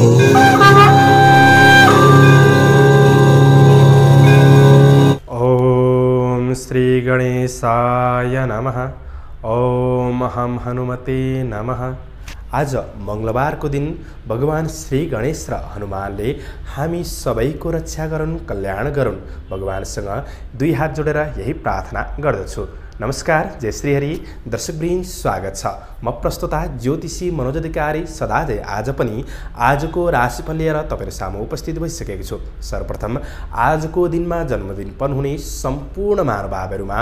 ॐ श्रीगणेशाय नमः ॐ हं हनुमते नमः आज मङ्गलबारको दिन भगवान् श्री गणेश र हनुमानले हामी सबैको रक्षा गरून् कल्याण गरून् भगवान्सँग दुई हात जोडेर यही प्रार्थना गर्दछु नमस्कार जय श्री हरि दर्शकवृन्द स्वागत छ म प्रस्तुता ज्योतिषी मनोज अधिकारी सदाजे आज पनि आजको राशिफल लिएर तपाईँहरू सामु उपस्थित भइसकेको छु सर्वप्रथम आजको दिनमा जन्मदिन हुने सम्पूर्ण महानुभावहरूमा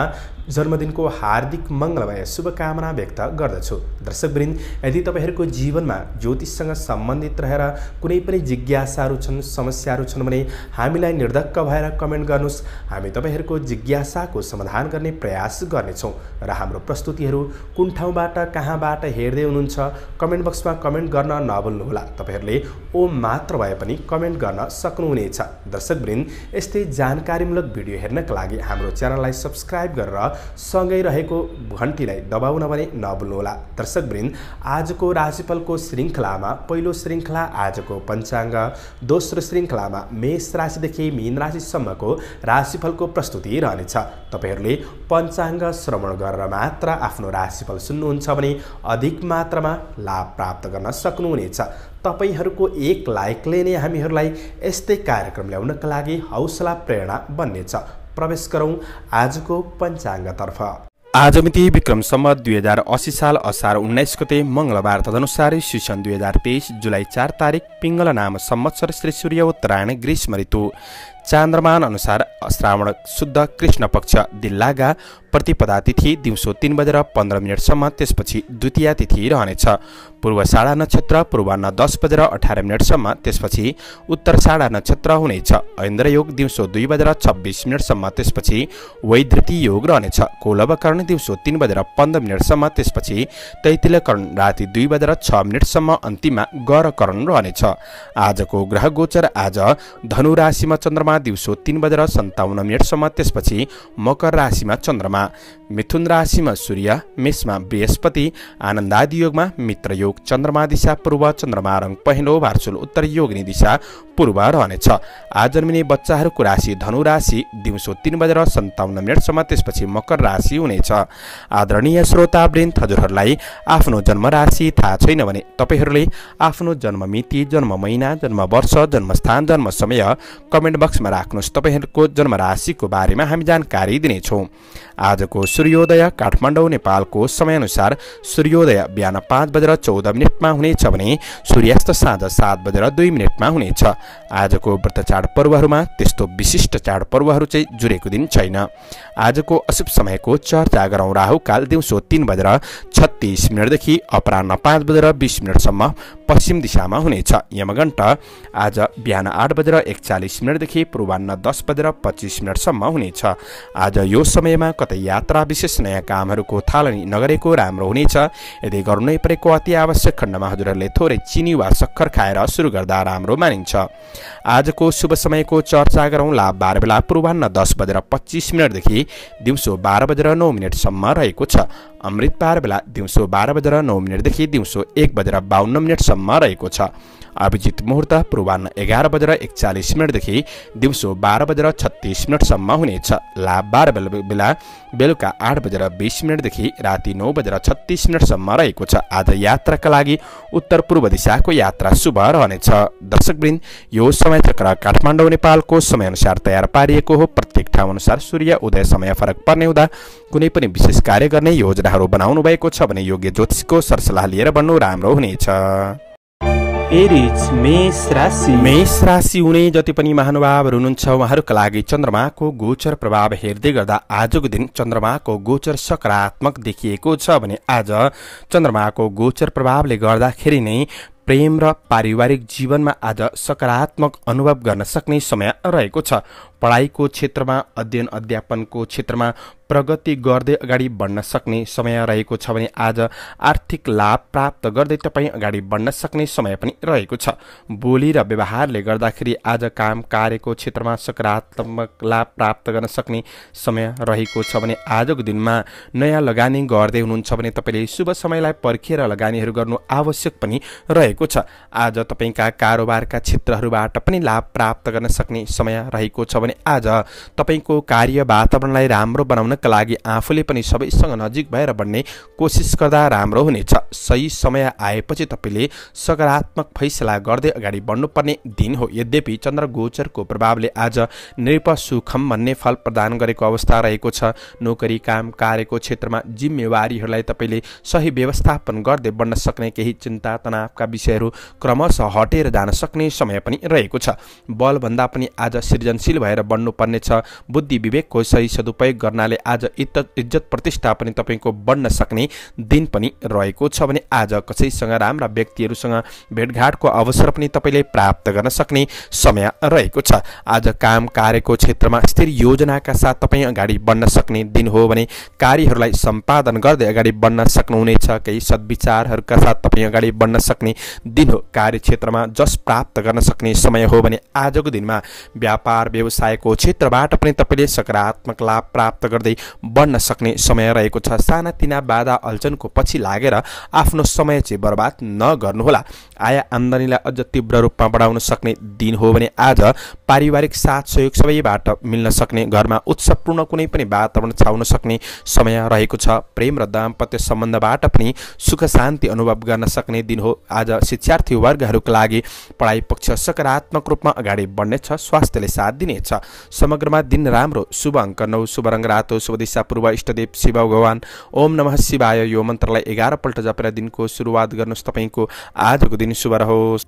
जन्मदिनको हार्दिक मङ्गलमय शुभकामना व्यक्त गर्दछु दर्शकवृन्द यदि तपाईँहरूको जीवनमा ज्योतिषसँग सम्बन्धित रहेर कुनै पनि जिज्ञासाहरू छन् समस्याहरू छन् भने हामीलाई निर्धक्क भएर कमेन्ट गर्नुहोस् हामी तपाईँहरूको जिज्ञासाको समाधान गर्ने प्रयास गर्नेछौँ र हाम्रो प्रस्तुतिहरू कुन ठाउँबाट कहाँबाट हेर्दै हुनुहुन्छ कमेन्ट बक्समा कमेन्ट गर्न नभुल्नुहोला तपाईँहरूले ओम मात्र भए पनि कमेन्ट गर्न सक्नुहुनेछ दर्शकवृन्द यस्तै जानकारीमूलक भिडियो हेर्नका लागि हाम्रो च्यानललाई सब्सक्राइब गरेर सँगै रहेको घन्टीलाई दबाउन भने नभुल्नुहोला दर्शकवृन्द आजको राशिफलको श्रृङ्खलामा पहिलो श्रृङ्खला आजको पञ्चाङ्ग दोस्रो श्रृङ्खलामा मेष राशिदेखि मीन राशिसम्मको राशिफलको प्रस्तुति रहनेछ तपाईँहरूले पञ्चाङ्ग श्रवण गरेर मात्र आफ्नो राशिफल सुन्नुहुन्छ भने अधिक मात्रामा लाभ प्राप्त गर्न सक्नुहुनेछ तपाईँहरूको एक लाइकले नै हामीहरूलाई यस्तै कार्यक्रम ल्याउनका लागि हौसला प्रेरणा बन्नेछ प्रवेश गरौँ आजको पञ्चाङ्गतर्फ आज मिति सम्म दुई हजार असी साल असार उन्नाइस गते मङ्गलबार तदनुसार सिसन दुई हजार तेइस जुलाई चार तारिक पिङ्गल नाम संवत्सर श्री सूर्य उत्तरायण ग्रीष्म ऋतु चान्द्रमान अनुसार श्रावण शुद्ध कृष्ण पक्ष दिल्लागा प्रतिपदा तिथि दिउँसो तिन बजेर पन्ध्र मिनटसम्म त्यसपछि द्वितीय तिथि रहनेछ पूर्व साढा नक्षत्र पूर्वान्न दस बजेर अठार मिनटसम्म त्यसपछि उत्तर साढा नक्षत्र हुनेछ ऐन्द्र योग दिउँसो दुई बजेर छब्बिस मिनटसम्म त्यसपछि वैद्युती योग रहनेछ कोलभकर्ण दिउँसो तिन बजेर पन्ध्र मिनटसम्म त्यसपछि तैतिलकरण राति दुई बजेर छ मिनटसम्म अन्तिममा गरकरण रहनेछ आजको ग्रह गोचर आज धनु राशिमा चन्द्रमा राशिमा दिउँसो तिन बजेर सन्ताउन्न मिनटसम्म त्यसपछि मकर राशिमा चन्द्रमा मिथुन राशिमा सूर्य मेषमा बृहस्पति आनन्दादि योगमा मित्र योग चन्द्रमा दिशा पूर्व चन्द्रमा रङ पहिलो भार्सुल उत्तर योगनी दिशा पूर्व रहनेछ आज जन्मिने बच्चाहरूको राशि धनु राशि दिउँसो तिन बजेर सन्ताउन्न मिनटसम्म त्यसपछि मकर राशि हुनेछ आदरणीय श्रोता श्रोतावृन्द हजुरहरूलाई आफ्नो जन्म राशि थाहा छैन भने तपाईँहरूले आफ्नो जन्म मिति जन्म महिना जन्म वर्ष जन्मस्थान जन्म समय कमेन्ट बक्समा यादमा राख्नुहोस् तपाईँहरूको जन्मराशिको बारेमा हामी जानकारी दिनेछौँ आजको सूर्योदय काठमाडौँ नेपालको समयअनुसार सूर्योदय बिहान पाँच बजेर चौध मिनटमा हुनेछ भने सूर्यास्त साँझ सात बजेर दुई मिनटमा हुनेछ आजको व्रत चाडपर्वहरूमा त्यस्तो विशिष्ट चाडपर्वहरू चाहिँ जुरेको दिन छैन आजको अशुभ समयको चर्चा गरौँ राहुकाल दिउँसो तिन बजेर छत्तिस मिनटदेखि अपरान्न पाँच बजेर बिस मिनटसम्म पश्चिम दिशामा हुनेछ यमगण्ट आज बिहान आठ बजेर एकचालिस मिनटदेखि पूर्वान्न दस बजेर पच्चिस मिनटसम्म हुनेछ आज यो समयमा कतै यात्रा विशेष नयाँ कामहरूको थालनी नगरेको राम्रो हुनेछ यदि गर्नु नै परेको अति आवश्यक खण्डमा हजुरहरूले थोरै चिनी वा सक्खर खाएर सुरु गर्दा राम्रो मानिन्छ आजको शुभ समयको चर्चा गरौँ लाभ बाह्र बेला पूर्वान्न दस बजेर पच्चिस मिनटदेखि दिउँसो बाह्र बजेर नौ मिनटसम्म रहेको छ अमृत बार बेला दिउँसो बाह्र बजेर नौ मिनटदेखि दिउँसो एक बजेर बाहन्न मिनटसम्म रहेको छ अभिजित मुहुर्त पूर्वान्न एघार बजेर एकचालिस मिनटदेखि दिउँसो बाह्र बजेर छत्तिस मिनटसम्म हुनेछ लाभ बाह्र बेला बेलुका आठ बजेर बिस मिनटदेखि राति नौ बजेर छत्तिस मिनटसम्म रहेको छ आज यात्राका लागि उत्तर पूर्व दिशाको यात्रा शुभ रहनेछ दर्शकवृन्द यो समय समयचक्र काठमाडौँ नेपालको समयअनुसार तयार पारिएको हो प्रत्येक ठाउँअनुसार सूर्य उदय समय फरक पर्ने हुँदा कुनै पनि विशेष कार्य गर्ने योजनाहरू बनाउनु भएको छ भने योग्य ज्योतिषको सरसल्लाह लिएर बन्नु राम्रो हुनेछ मेष राशि हुने जति पनि महानुभावहरू हुनुहुन्छ उहाँहरूका लागि चन्द्रमाको गोचर प्रभाव हेर्दै गर्दा आजको दिन चन्द्रमाको गोचर सकारात्मक देखिएको छ भने आज चन्द्रमाको गोचर प्रभावले गर्दाखेरि नै प्रेम र पारिवारिक जीवनमा आज सकारात्मक अनुभव गर्न सक्ने समय रहेको छ पढाइको क्षेत्रमा अध्ययन अध्यापनको क्षेत्रमा प्रगति गर्दै अगाडि बढ्न सक्ने समय रहेको छ भने आज आर्थिक लाभ प्राप्त गर्दै तपाईँ अगाडि बढ्न सक्ने समय पनि रहेको छ बोली र व्यवहारले गर्दाखेरि आज काम कार्यको क्षेत्रमा सकारात्मक लाभ प्राप्त गर्न सक्ने समय रहेको छ भने आजको दिनमा नयाँ लगानी गर्दै हुनुहुन्छ भने तपाईँले शुभ समयलाई पर्खिएर लगानीहरू गर्नु आवश्यक पनि रहेको छ आज तपाईँका कारोबारका क्षेत्रहरूबाट पनि लाभ प्राप्त गर्न सक्ने समय रहेको छ भने आज तपाईँको कार्य वातावरणलाई राम्रो बनाउनका लागि आफूले पनि सबैसँग नजिक भएर बढ्ने कोसिस गर्दा राम्रो हुनेछ सही समय आएपछि तपाईँले सकारात्मक फैसला गर्दै अगाडि बढ्नुपर्ने दिन हो यद्यपि चन्द्र गोचरको प्रभावले आज नृप सुखम भन्ने फल प्रदान गरेको अवस्था रहेको छ नोकरी काम कार्यको क्षेत्रमा जिम्मेवारीहरूलाई तपाईँले सही व्यवस्थापन गर्दै बढ्न सक्ने केही चिन्ता तनावका विषयहरू क्रमशः हटेर जान सक्ने समय पनि रहेको छ बलभन्दा पनि आज सृजनशील भएर पर्ने बन्नुपर्नेछ बुद्धि विवेकको सही सदुपयोग गर्नाले आज इज्जत इज्जत प्रतिष्ठा पनि तपाईँको बढ्न सक्ने दिन पनि रहेको छ भने आज कसैसँग राम्रा व्यक्तिहरूसँग भेटघाटको अवसर पनि तपाईँले प्राप्त गर्न सक्ने समय रहेको छ आज काम कार्यको क्षेत्रमा स्थिर योजनाका साथ तपाईँ अगाडि बढ्न सक्ने दिन हो भने कार्यहरूलाई सम्पादन गर्दै अगाडि बढ्न सक्नुहुनेछ केही सद्विचारहरूका साथ तपाईँ अगाडि बढ्न सक्ने दिन हो कार्यक्षेत्रमा जस प्राप्त गर्न सक्ने समय हो भने आजको दिनमा व्यापार व्यवसाय आएको क्षेत्रबाट पनि तपाईँले सकारात्मक लाभ प्राप्त गर्दै बढ्न सक्ने समय रहेको छ सानातिना बाधा अल्छनको पछि लागेर आफ्नो समय चाहिँ बर्बाद नगर्नुहोला आय आम्दानीलाई अझ तीव्र रूपमा बढाउन सक्ने दिन हो भने आज पारिवारिक साथ सहयोग सबैबाट मिल्न सक्ने घरमा उत्सवपूर्ण कुनै पनि वातावरण छाउन सक्ने समय रहेको छ प्रेम र दाम्पत्य सम्बन्धबाट पनि सुख शान्ति अनुभव गर्न सक्ने दिन हो आज शिक्षार्थी वर्गहरूका लागि पढाइ पक्ष सकारात्मक रूपमा अगाडि बढ्नेछ स्वास्थ्यले साथ दिनेछ समग्रमा दिन राम्रो शुभ अङ्क नौ शुभ रङ रातो शुभ दिशा पूर्व इष्टदेव शिव भगवान् ओम नमः शिवाय यो मन्त्रलाई एघारपल्ट जपेर दिनको सुरुवात गर्नुहोस् तपाईँको आजको दिन शुभ रहोस्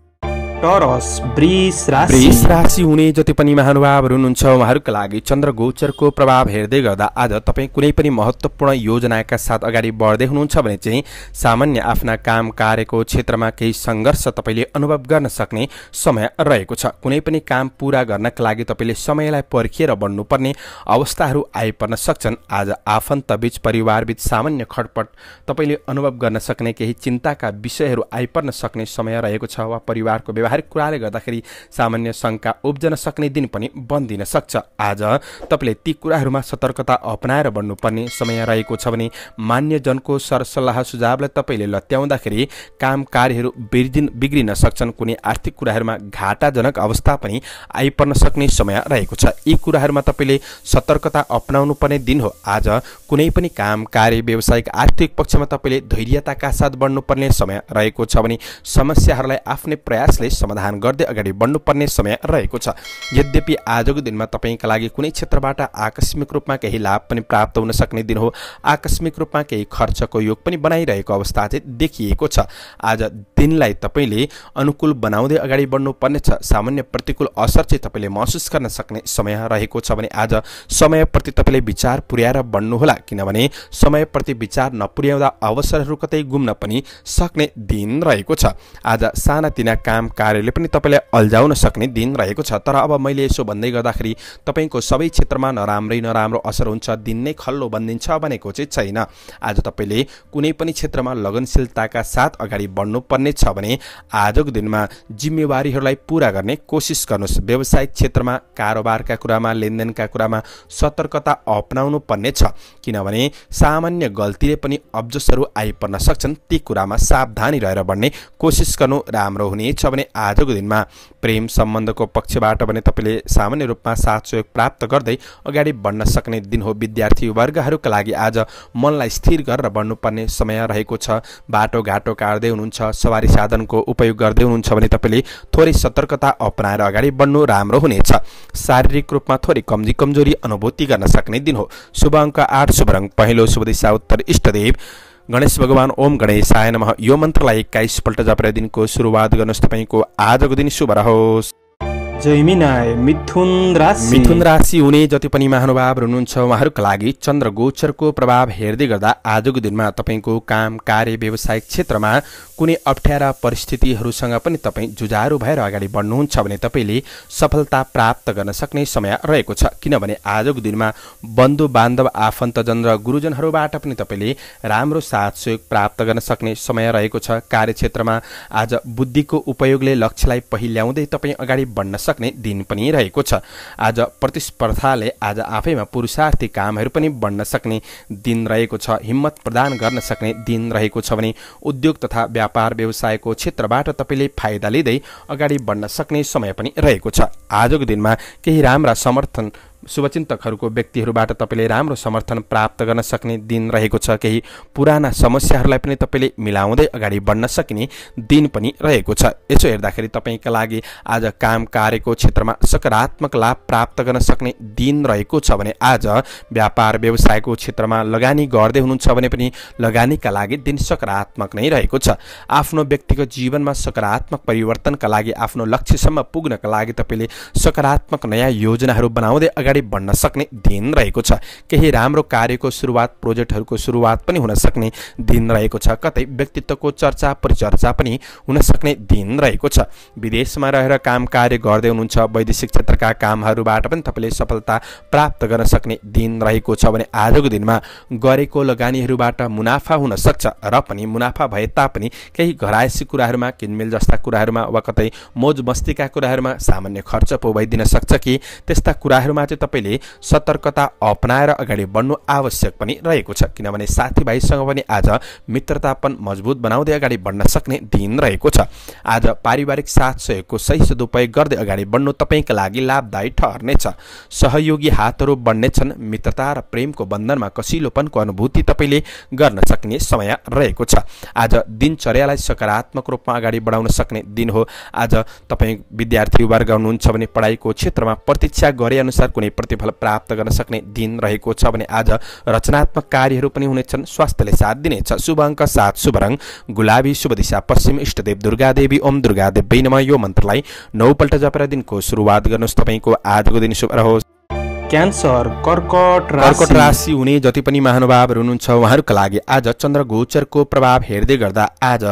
टरस वृष राशि वृष राशि हुने जति पनि महानुभावहरू हुनुहुन्छ उहाँहरूका लागि चन्द्र गोचरको प्रभाव हेर्दै गर्दा आज तपाईँ कुनै पनि महत्त्वपूर्ण योजनाका साथ अगाडि बढ्दै हुनुहुन्छ भने चाहिँ सामान्य आफ्ना काम कार्यको क्षेत्रमा केही सङ्घर्ष तपाईँले अनुभव गर्न सक्ने समय रहेको छ कुनै पनि काम पुरा गर्नका लागि तपाईँले समयलाई पर्खिएर बढ्नुपर्ने अवस्थाहरू आइपर्न सक्छन् आज आफन्तबीच परिवारबीच सामान्य खटपट तपाईँले अनुभव गर्न सक्ने केही चिन्ताका विषयहरू आइपर्न सक्ने समय रहेको छ वा परिवारको व्यवहार व्यवहारिक कुराले गर्दाखेरि सामान्य शङ्का उब्जन सक्ने दिन पनि बन्दिन सक्छ आज तपाईँले ती कुराहरूमा सतर्कता अपनाएर बढ्नुपर्ने समय रहेको छ भने मान्यजनको सरसल्लाह सुझावलाई तपाईँले लत्याउँदाखेरि काम कार्यहरू बिर्दिन बिग्रिन सक्छन् कुनै आर्थिक कुराहरूमा घाटाजनक अवस्था पनि आइपर्न सक्ने समय रहेको छ यी कुराहरूमा तपाईँले सतर्कता अपनाउनु पर्ने दिन हो आज कुनै पनि काम कार्य व्यावसायिक आर्थिक पक्षमा तपाईँले धैर्यताका साथ बढ्नुपर्ने समय रहेको छ भने समस्याहरूलाई आफ्नै प्रयासले समाधान गर्दै अगाडि बढ्नुपर्ने समय रहेको छ यद्यपि आजको दिनमा तपाईँका लागि कुनै क्षेत्रबाट आकस्मिक रूपमा केही लाभ पनि प्राप्त हुन सक्ने दिन हो आकस्मिक रूपमा केही खर्चको योग पनि बनाइरहेको अवस्था चाहिँ देखिएको छ आज दिनलाई तपाईँले अनुकूल बनाउँदै अगाडि छ सामान्य प्रतिकूल असर चाहिँ तपाईँले महसुस गर्न सक्ने समय रहेको छ भने आज समयप्रति तपाईँले विचार पुर्याएर बढ्नुहोला किनभने समयप्रति विचार नपुर्याउँदा अवसरहरू कतै गुम्न पनि सक्ने दिन रहेको छ आज सानातिना काम कार्यले पनि तपाईँलाई अल्झाउन सक्ने दिन रहेको छ तर अब मैले यसो भन्दै गर्दाखेरि तपाईँको सबै क्षेत्रमा नराम्रै नराम्रो असर हुन्छ दिन नै खल्लो बनिदिन्छ भनेको चाहिँ छैन आज तपाईँले कुनै पनि क्षेत्रमा लगनशीलताका साथ अगाडि बढ्नुपर्ने छ भने आजको दिनमा जिम्मेवारीहरूलाई पुरा गर्ने कोसिस गर्नुहोस् व्यावसायिक क्षेत्रमा कारोबारका कुरामा लेनदेनका कुरामा सतर्कता अप्नाउनु पर्ने छ किनभने सामान्य गल्तीले पनि अब्जसहरू आइपर्न सक्छन् ती कुरामा सावधानी रहेर बढ्ने कोसिस गर्नु राम्रो हुनेछ भने आजको दिनमा प्रेम सम्बन्धको पक्षबाट भने तपाईँले सामान्य रूपमा साथ सहयोग प्राप्त गर्दै अगाडि बढ्न सक्ने दिन हो विद्यार्थी वर्गहरूका लागि आज मनलाई स्थिर गरेर बढ्नुपर्ने समय रहेको छ बाटोघाटो काट्दै हुनुहुन्छ सवारी साधनको उपयोग गर्दै हुनुहुन्छ भने तपाईँले थोरै सतर्कता अपनाएर अगाडि बढ्नु राम्रो हुनेछ शारीरिक रूपमा थोरै कमजी कमजोरी अनुभूति गर्न सक्ने दिन हो शुभ अङ्क आठ शुभ रङ पहिलो शुभ दिशा उत्तर इष्टदेव गणेश भगवान ओम गणेशाय नमः यो मन्त्रलाई एक्काइसपल्ट जापेर दिनको सुरुवात गर्नुहोस् तपाईँको आजको दिन शुभ रहोस् मिथुन राशि मिथुन राशि हुने जति पनि महानुभावहरू हुनुहुन्छ उहाँहरूका लागि चन्द्र गोचरको प्रभाव हेर्दै गर्दा आजको दिनमा तपाईँको काम कार्य व्यवसायिक क्षेत्रमा कुनै अप्ठ्यारा परिस्थितिहरूसँग पनि तपाईँ जुझारु भएर अगाडि बढ्नुहुन्छ भने तपाईँले सफलता प्राप्त गर्न सक्ने समय रहेको छ किनभने आजको दिनमा बन्धु बान्धव आफन्तजन र गुरुजनहरूबाट पनि तपाईँले राम्रो साथ सहयोग प्राप्त गर्न सक्ने समय रहेको छ कार्यक्षेत्रमा आज बुद्धिको उपयोगले लक्ष्यलाई पहिल्याउँदै तपाईँ अगाडि बढ्न सक्ने दिन पनि रहेको छ आज प्रतिस्पर्धाले आज आफैमा पुरुषार्थी कामहरू पनि बढ्न सक्ने दिन रहेको छ हिम्मत प्रदान गर्न सक्ने दिन रहेको छ भने उद्योग तथा व्यापार व्यवसायको क्षेत्रबाट तपाईँले फाइदा लिँदै अगाडि बढ्न सक्ने समय पनि रहेको छ आजको दिनमा केही राम्रा समर्थन शुभचिन्तकहरूको व्यक्तिहरूबाट तपाईँले राम्रो समर्थन प्राप्त गर्न सक्ने दिन रहेको छ केही पुराना समस्याहरूलाई पनि तपाईँले मिलाउँदै अगाडि बढ्न सकिने दिन पनि रहेको छ यसो हेर्दाखेरि तपाईँका लागि आज काम कार्यको क्षेत्रमा सकारात्मक लाभ प्राप्त गर्न सक्ने दिन रहेको छ भने आज व्यापार व्यवसायको क्षेत्रमा लगानी गर्दै हुनुहुन्छ भने पनि लगानीका लागि दिन सकारात्मक नै रहेको छ आफ्नो व्यक्तिगत जीवनमा सकारात्मक परिवर्तनका लागि आफ्नो लक्ष्यसम्म पुग्नका लागि तपाईँले सकारात्मक नयाँ योजनाहरू बनाउँदै अगाडि बढ्न सक्ने दिन रहेको छ केही राम्रो कार्यको सुरुवात प्रोजेक्टहरूको सुरुवात पनि हुन सक्ने दिन रहेको छ कतै व्यक्तित्वको चर्चा परिचर्चा पनि हुन सक्ने दिन रहेको छ विदेशमा रहेर काम कार्य गर्दै हुनुहुन्छ वैदेशिक क्षेत्रका कामहरूबाट पनि तपाईँले सफलता प्राप्त गर्न सक्ने दिन रहेको छ भने आजको दिनमा गरेको लगानीहरूबाट मुनाफा हुन सक्छ र पनि मुनाफा भए तापनि केही घरायसी कुराहरूमा किनमेल जस्ता कुराहरूमा वा कतै मौज मस्तीका कुराहरूमा सामान्य खर्च पो भइदिन सक्छ कि त्यस्ता कुराहरूमा चाहिँ तपाईँले सतर्कता अपनाएर अगाडि बढ्नु आवश्यक पनि रहेको छ किनभने साथीभाइसँग पनि आज मित्रतापन मजबुत बनाउँदै अगाडि बढ्न सक्ने दिन रहेको छ आज पारिवारिक साथ सहयोगको सही सदुपयोग गर्दै अगाडि बढ्नु तपाईँका लागि लाभदायी ठहर्नेछ सहयोगी हातहरू बढ्नेछन् मित्रता र प्रेमको बन्धनमा कसिलोपनको अनुभूति तपाईँले गर्न सक्ने समय रहेको छ आज दिनचर्यालाई सकारात्मक रूपमा अगाडि बढाउन सक्ने दिन हो आज तपाईँ विद्यार्थी वर्ग हुनुहुन्छ भने पढाइको क्षेत्रमा प्रतीक्षा गरे अनुसार कुनै भने प्रतिफल प्राप्त गर्न सक्ने दिन रहेको छ भने आज रचनात्मक कार्यहरू पनि हुनेछन् स्वास्थ्यले साथ दिनेछ शुभ अङ्क सात शुभ रङ गुलाबी शुभ दिशा पश्चिम इष्टदेव दुर्गा देवी ओम दुर्गा देवी यो मन्त्रलाई नौपल्ट जपेर दिनको सुरुवात गर्नुहोस् तपाईँको आजको दिन शुभ रहोस् क्यान्सर कर्कट कर्कट राशि हुने जति पनि महानुभावहरू हुनुहुन्छ उहाँहरूका लागि आज चन्द्र गोचरको प्रभाव हेर्दै गर्दा आज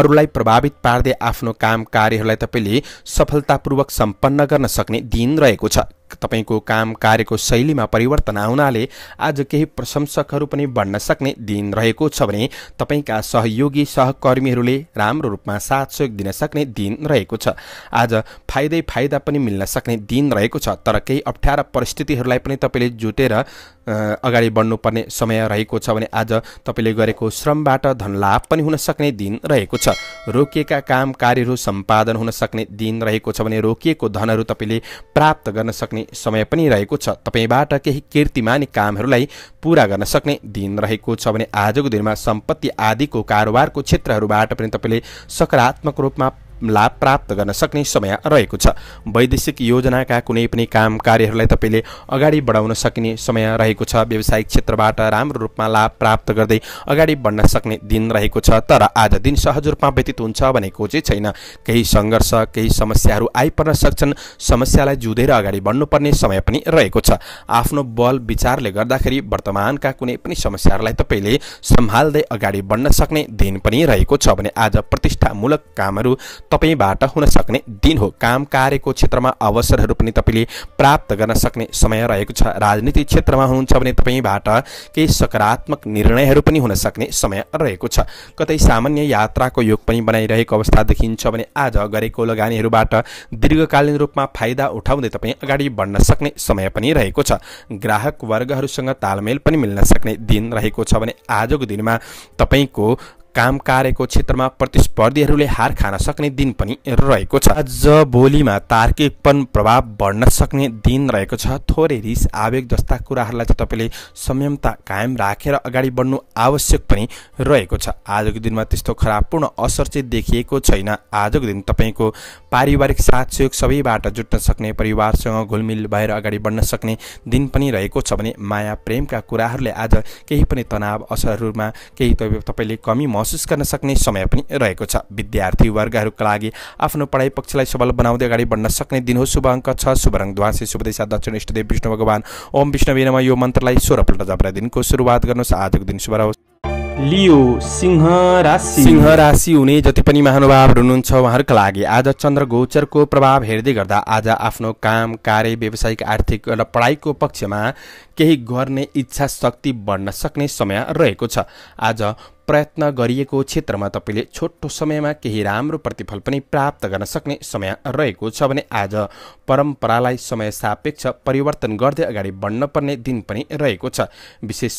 अरूलाई प्रभावित पार्दै आफ्नो काम कार्यहरूलाई तपाईँले सफलतापूर्वक सम्पन्न गर्न सक्ने दिन रहेको छ तपाईँको काम कार्यको शैलीमा परिवर्तन आउनाले आज केही प्रशंसकहरू पनि बढ्न सक्ने दिन रहेको छ भने तपाईँका सहयोगी सहकर्मीहरूले राम्रो रूपमा साथ सहयोग दिन सक्ने दिन रहेको छ आज फाइदै फाइदा पनि मिल्न सक्ने दिन रहेको छ तर केही अप्ठ्यारा परिस्थितिहरूलाई पनि तपाईँले जुटेर अगाडि बढ्नुपर्ने समय रहेको छ भने आज तपाईँले गरेको श्रमबाट धनलाभ पनि हुन सक्ने दिन रहेको छ रोकिएका काम कार्यहरू सम्पादन हुन सक्ने दिन रहेको छ भने रोकिएको धनहरू तपाईँले प्राप्त गर्न सक्ने समय पनि रहेको छ तपाईँबाट केही कीर्तिमान कामहरूलाई पुरा गर्न सक्ने दिन रहेको छ भने आजको दिनमा सम्पत्ति आदिको कारोबारको क्षेत्रहरूबाट पनि तपाईँले सकारात्मक रूपमा लाभ प्राप्त गर्न सक्ने समय रहेको छ वैदेशिक योजनाका कुनै पनि काम कार्यहरूलाई तपाईँले अगाडि बढाउन सकिने समय रहेको छ व्यावसायिक क्षेत्रबाट राम्रो रूपमा लाभ प्राप्त गर्दै अगाडि बढ्न सक्ने दिन रहेको छ तर आज दिन सहज रूपमा व्यतीत हुन्छ भनेको चाहिँ छैन केही सङ्घर्ष केही समस्याहरू आइपर्न सक्छन् समस्यालाई जुधेर अगाडि बढ्नुपर्ने समय पनि रहेको छ आफ्नो बल विचारले गर्दाखेरि वर्तमानका कुनै पनि समस्याहरूलाई तपाईँले सम्हाल्दै अगाडि बढ्न सक्ने दिन पनि रहेको छ भने आज प्रतिष्ठामूलक कामहरू तपाईँबाट हुन सक्ने दिन हो काम कार्यको क्षेत्रमा अवसरहरू पनि तपाईँले प्राप्त गर्न सक्ने समय रहेको छ राजनीति क्षेत्रमा हुनुहुन्छ भने तपाईँबाट केही सकारात्मक निर्णयहरू पनि हुन सक्ने समय रहेको छ कतै सामान्य यात्राको योग पनि बनाइरहेको अवस्था देखिन्छ भने आज गरेको लगानीहरूबाट दीर्घकालीन रूपमा फाइदा उठाउँदै तपाईँ अगाडि बढ्न सक्ने समय पनि रहेको छ ग्राहक वर्गहरूसँग तालमेल पनि मिल्न सक्ने दिन रहेको छ भने आजको दिनमा तपाईँको काम कार्यको क्षेत्रमा प्रतिस्पर्धीहरूले हार खान सक्ने दिन पनि रहेको छ आज बोलीमा तार्किकपन प्रभाव बढ्न सक्ने दिन रहेको छ थोरै रिस आवेग जस्ता कुराहरूलाई चाहिँ तपाईँले संयमता कायम राखेर अगाडि बढ्नु आवश्यक पनि रहेको छ आजको दिनमा त्यस्तो खराब पूर्ण असर चाहिँ देखिएको छैन आजको दिन तपाईँको पारिवारिक साथ सहयोग सबैबाट जुट्न सक्ने परिवारसँग घुलमिल भएर अगाडि बढ्न सक्ने दिन पनि रहेको छ भने माया प्रेमका कुराहरूले आज केही पनि तनाव असरहरूमा केही तपाईँले कमी महसुस महसुस गर्न सक्ने समय पनि रहेको छ विद्यार्थी वर्गहरूका लागि आफ्नो पढाइ पक्षलाई सबल बनाउँदै अगाडि बढ्न सक्ने दिन हो शुभ अङ्क छ शुभ रङ ध्वासी शुभ दिशा दक्षिण इष्टदेव विष्णु भगवान् ओम विष्णुवीनमा यो मन्त्रलाई सोह्रपल्ट जपरा दिनको सुरुवात गर्नुहोस् आजको दिन शुभ रहोस् लियो सिंह राशि सिंह राशि हुने जति पनि महानुभावहरू हुनुहुन्छ उहाँहरूका लागि आज चन्द्र गोचरको प्रभाव हेर्दै गर्दा आज आफ्नो काम कार्य व्यावसायिक आर्थिक र पढाइको पक्षमा केही गर्ने इच्छा शक्ति बढ्न सक्ने समय रहेको छ आज प्रयत्न गरिएको क्षेत्रमा तपाईँले छोटो समयमा केही राम्रो प्रतिफल पनि प्राप्त गर्न सक्ने समय रहेको छ भने आज परम्परालाई समय सापेक्ष परिवर्तन गर्दै अगाडि बढ्न पर्ने दिन पनि रहेको छ विशेष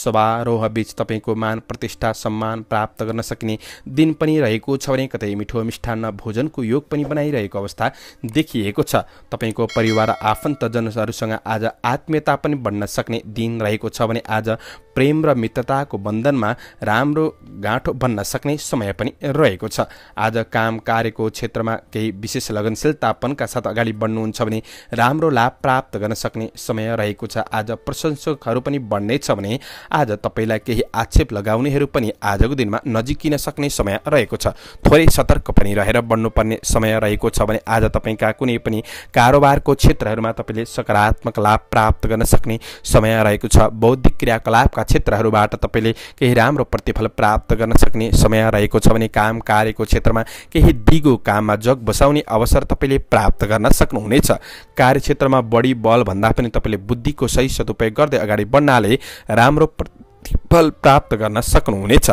बीच तपाईँको मान प्रतिष्ठा सम्मान प्राप्त गर्न सक्ने दिन पनि रहेको छ भने कतै मिठो मिष्ठान्न भोजनको योग पनि बनाइरहेको अवस्था देखिएको छ तपाईँको परिवार आफन्तजनहरूसँग आज आत्मीयता पनि बढ्न सक्ने दिन रहेको छ भने आज प्रेम र मित्रताको बन्धनमा राम्रो गाँठो बन्न सक्ने समय पनि रहेको छ आज काम कार्यको क्षेत्रमा केही विशेष लगनशीलतापनका साथ अगाडि बढ्नुहुन्छ भने राम्रो लाभ प्राप्त गर्न सक्ने समय रहेको छ आज प्रशंसकहरू पनि बढ्नेछ भने आज तपाईँलाई केही आक्षेप लगाउनेहरू पनि आजको दिनमा नजिकिन सक्ने समय रहेको छ थोरै सतर्क पनि रहेर बढ्नुपर्ने समय रहेको छ भने आज तपाईँका कुनै पनि कारोबारको क्षेत्रहरूमा तपाईँले सकारात्मक लाभ प्राप्त गर्न सक्ने समय रहेको छ बौद्धिक क्रियाकलापका क्षेत्रहरूबाट तपाईँले केही राम्रो प्रतिफल प्राप्त गर्न सक्ने समय रहेको छ भने काम कार्यको क्षेत्रमा केही दिगो काममा जग बसाउने अवसर तपाईँले प्राप्त गर्न सक्नुहुनेछ कार्यक्षेत्रमा बढी बलभन्दा पनि तपाईँले बुद्धिको सही सदुपयोग गर्दै अगाडि बढ्नाले राम्रो प्रतिफल प्राप्त गर्न सक्नुहुनेछ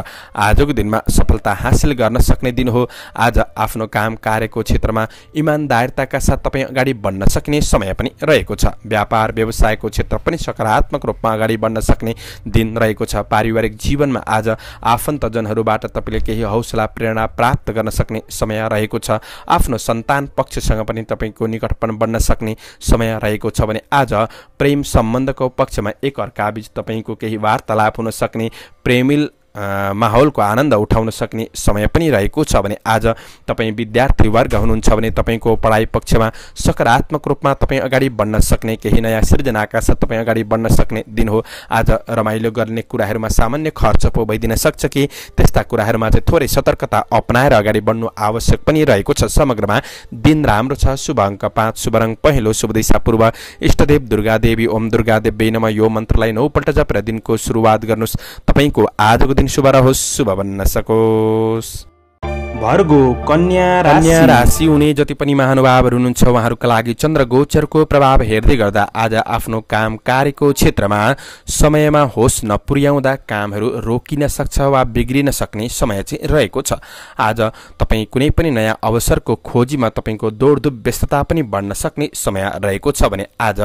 आजको दिनमा सफलता हासिल गर्न सक्ने दिन हो आज आफ्नो काम कार्यको क्षेत्रमा इमान्दारिताका साथ तपाईँ अगाडि बढ्न सक्ने समय पनि रहेको छ व्यापार व्यवसायको क्षेत्र पनि सकारात्मक रूपमा अगाडि बढ्न सक्ने दिन रहेको छ पारिवारिक जीवनमा आज आफन्तजनहरूबाट तपाईँले केही हौसला प्रेरणा प्राप्त गर्न सक्ने समय रहेको छ आफ्नो सन्तान पक्षसँग पनि तपाईँको निकटपन बढ्न सक्ने समय रहेको छ भने आज प्रेम सम्बन्धको पक्षमा एकअर्का बिच तपाईँको केही वार्तालाप सकने प्रेमिल माहौलको आनन्द उठाउन सक्ने समय पनि रहेको छ भने आज तपाईँ विद्यार्थीवर्ग हुनुहुन्छ भने तपाईँको पढाइ पक्षमा सकारात्मक रूपमा तपाईँ अगाडि बढ्न सक्ने केही नयाँ सृजनाका साथ तपाईँ अगाडि बढ्न सक्ने दिन हो आज रमाइलो गर्ने कुराहरूमा सामान्य खर्च पो भइदिन सक्छ कि त्यस्ता कुराहरूमा चाहिँ थोरै सतर्कता अप्नाएर अगाडि बढ्नु आवश्यक पनि रहेको छ समग्रमा दिन राम्रो छ शुभ अङ्क पाँच शुभ रङ पहिलो शुभ दिशा पूर्व इष्टदेव दुर्गादेवी ओम दुर्गादेव बेनम यो मन्त्रलाई नौपल्ट जपेर दिनको सुरुवात गर्नुहोस् तपाईँको आजको दिन शुभ शुभ शुभरहुः शुभवन्नसकोस् भर्गो कन्या कन्या राशि हुने जति पनि महानुभावहरू हुनुहुन्छ उहाँहरूका लागि चन्द्र गोचरको प्रभाव हेर्दै गर्दा आज आफ्नो काम कार्यको क्षेत्रमा समयमा होस् नपुर्याउँदा कामहरू रोकिन सक्छ वा बिग्रिन सक्ने समय चाहिँ रहेको छ आज तपाईँ कुनै पनि नयाँ अवसरको खोजीमा तपाईँको दौडधुप व्यस्तता पनि बढ्न सक्ने समय रहेको छ भने आज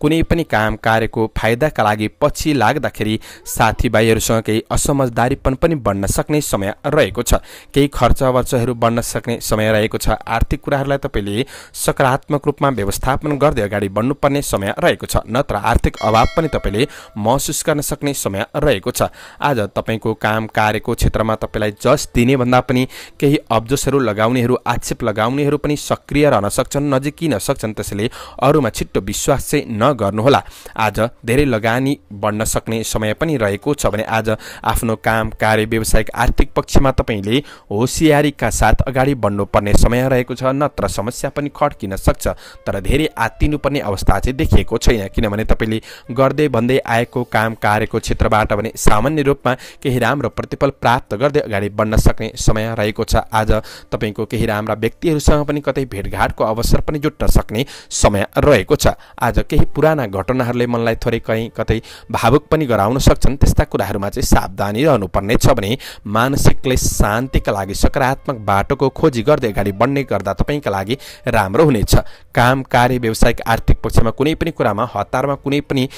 कुनै पनि काम कार्यको फाइदाका लागि पछि लाग्दाखेरि साथीभाइहरूसँग केही असमझदारीपन पनि बढ्न सक्ने समय रहेको छ केही खर्च वर्षहरू बढ्न सक्ने समय रहेको छ आर्थिक कुराहरूलाई तपाईँले सकारात्मक रूपमा व्यवस्थापन गर्दै अगाडि बढ्नुपर्ने समय रहेको छ नत्र आर्थिक अभाव पनि तपाईँले महसुस गर्न सक्ने समय रहेको छ आज तपाईँको काम कार्यको क्षेत्रमा तपाईँलाई जस दिने भन्दा पनि केही अब्जसहरू लगाउनेहरू आक्षेप लगाउनेहरू पनि सक्रिय रहन सक्छन् नजिकिन सक्छन् त्यसैले अरूमा छिट्टो विश्वास चाहिँ नगर्नुहोला आज धेरै लगानी बढ्न सक्ने समय पनि रहेको छ भने आज आफ्नो काम कार्य व्यवसायिक आर्थिक पक्षमा तपाईँले होसियारी समझदारीका साथ अगाडि बढ्नुपर्ने समय रहेको छ नत्र समस्या पनि खड्किन सक्छ तर धेरै आत्तिनुपर्ने अवस्था चाहिँ देखिएको छैन किनभने तपाईँले गर्दै भन्दै आएको काम कार्यको क्षेत्रबाट भने सामान्य रूपमा केही राम्रो प्रतिफल प्राप्त गर्दै अगाडि बढ्न सक्ने समय रहेको छ आज तपाईँको केही राम्रा व्यक्तिहरूसँग पनि कतै भेटघाटको अवसर पनि जुट्न सक्ने समय रहेको छ आज केही पुराना घटनाहरूले मनलाई थोरै कहीँ कतै भावुक पनि गराउन सक्छन् त्यस्ता कुराहरूमा चाहिँ सावधानी रहनुपर्ने छ भने मानसिकले शान्तिका लागि सकारात्मक सकारात्मक बाटोको खोजी गर्दै अगाडि बढ्ने गर्दा तपाईँका लागि राम्रो हुनेछ काम कार्य व्यवसायिक आर्थिक पक्षमा कुनै पनि कुरामा हतारमा कुनै पनि